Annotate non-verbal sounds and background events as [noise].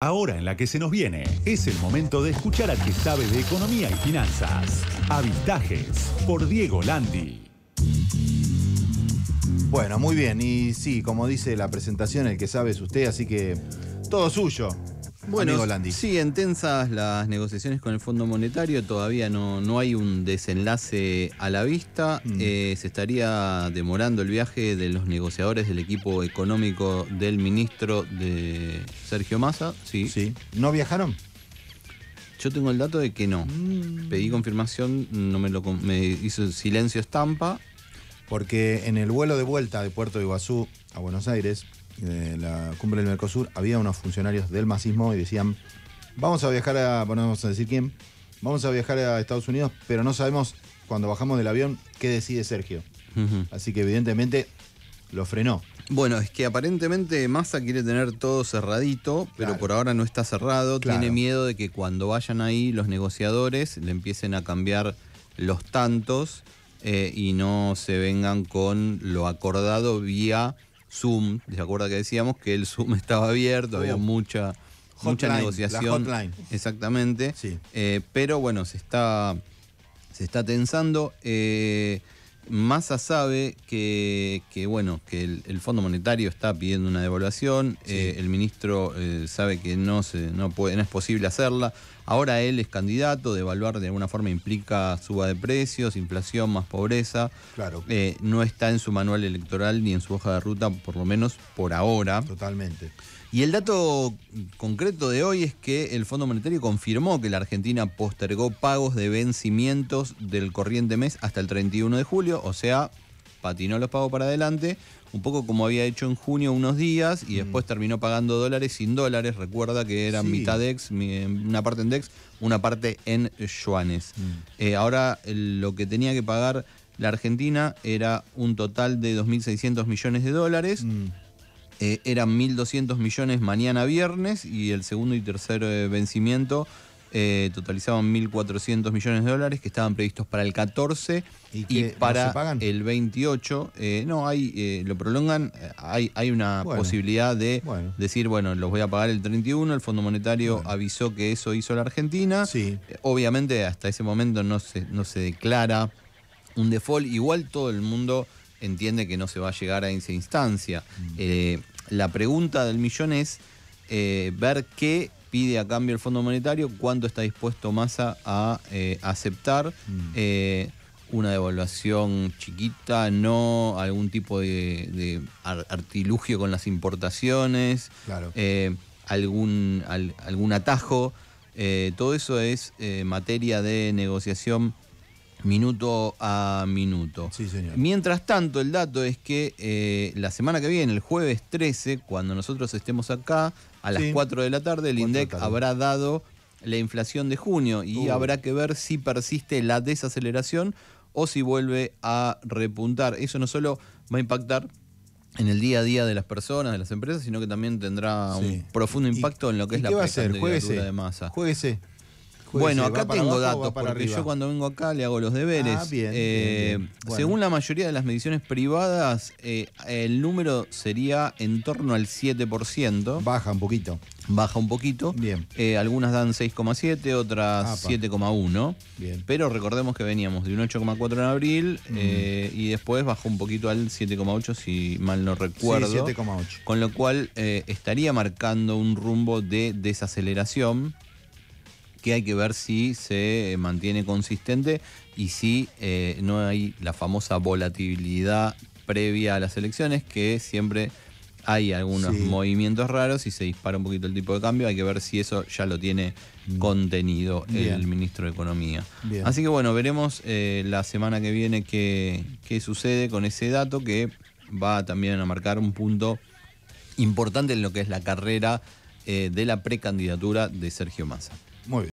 Ahora en la que se nos viene, es el momento de escuchar al que sabe de economía y finanzas. Avistajes, por Diego Landi. Bueno, muy bien. Y sí, como dice la presentación, el que sabe es usted, así que todo suyo. Bueno, sí, intensas las negociaciones con el Fondo Monetario, todavía no, no hay un desenlace a la vista. Mm. Eh, se estaría demorando el viaje de los negociadores del equipo económico del ministro de Sergio Massa. Sí. sí. ¿No viajaron? Yo tengo el dato de que no. Mm. Pedí confirmación, no me lo me hizo silencio estampa. Porque en el vuelo de vuelta de Puerto Iguazú a Buenos Aires, de la cumbre del Mercosur, había unos funcionarios del masismo y decían, vamos a viajar a, bueno, vamos a decir quién, vamos a viajar a Estados Unidos, pero no sabemos cuando bajamos del avión qué decide Sergio. Así que evidentemente lo frenó. Bueno, es que aparentemente Massa quiere tener todo cerradito, pero por ahora no está cerrado. Tiene miedo de que cuando vayan ahí los negociadores le empiecen a cambiar los tantos eh, y no se vengan con lo acordado vía Zoom. ¿Se acuerda que decíamos que el Zoom [laughs] estaba abierto, había mucha, mucha negociación? La Exactamente. Eh, pero bueno, se está, se está tensando. Eh, Massa sabe que, bueno, que el, Fondo Monetario está pidiendo una devaluación, eh, el ministro eh, sabe que no, no, es posible hacerla, ahora él es candidato, devaluar de alguna forma implica suba de precios, inflación, más pobreza, claro. Eh, no está en su manual electoral ni en su hoja de ruta, por lo menos por ahora. Totalmente. Y el dato concreto de hoy es que el Fondo Monetario confirmó que la Argentina postergó pagos de vencimientos del corriente mes hasta el 31 de julio, o sea, patinó los pagos para adelante, un poco como había hecho en junio unos días y mm. después terminó pagando dólares sin dólares, recuerda que era mitad DEX, una parte en DEX, una parte en yuanes. Mm. Eh, ahora lo que tenía que pagar la Argentina era un total de 2.600 millones de dólares. Mm. Eh, eran 1.200 millones mañana viernes y el segundo y tercer eh, vencimiento eh, totalizaban 1.400 millones de dólares que estaban previstos para el 14 y, para el 28. no, hay, lo prolongan, hay, hay una posibilidad de decir, bueno, los voy a pagar el 31, el Fondo Monetario avisó que eso hizo la Argentina. obviamente hasta ese momento no se, no se declara un default, igual todo el mundo entiende que no se va a llegar a esa instancia. Mm. Eh, la pregunta del millón es eh, ver qué pide a cambio el Fondo Monetario, cuánto está dispuesto Massa a eh, aceptar mm. una devaluación chiquita, no algún tipo de, artilugio con las importaciones, algún, algún atajo. todo eso es materia de negociación minuto a minuto. Sí, señor. Mientras tanto, el dato es que eh, la semana que viene, el jueves 13, cuando nosotros estemos acá, a las 4 de la tarde, el INDEC habrá dado la inflación de junio y habrá que ver si persiste la desaceleración o si vuelve a repuntar. Eso no solo va a impactar en el día a día de las personas, de las empresas, sino que también tendrá un profundo impacto en lo que es la va a de e. masa. Jueguese. Bueno, acá tengo datos, porque yo cuando vengo acá le hago los deberes. Ah, eh, según la mayoría de las mediciones privadas, eh, el número sería en torno al 7%. Baja un poquito. Baja un poquito. Bien. Eh, algunas dan 6,7, otras 7,1. Bien. Pero recordemos que veníamos de un 8,4 en abril mm. y después bajó un poquito al 7,8, si mal no recuerdo. Sí, 7,8. Con lo cual estaría marcando un rumbo de desaceleración que hay que ver si se eh, mantiene consistente y si eh, no hay la famosa volatilidad previa a las elecciones, que siempre hay algunos movimientos raros y se dispara un poquito el tipo de cambio. Hay que ver si eso ya lo tiene mm. contenido el ministro de Economía. Así que bueno, veremos eh, la semana que viene qué, sucede con ese dato que va también a marcar un punto importante en lo que es la carrera de la precandidatura de Sergio Massa. Muy bien.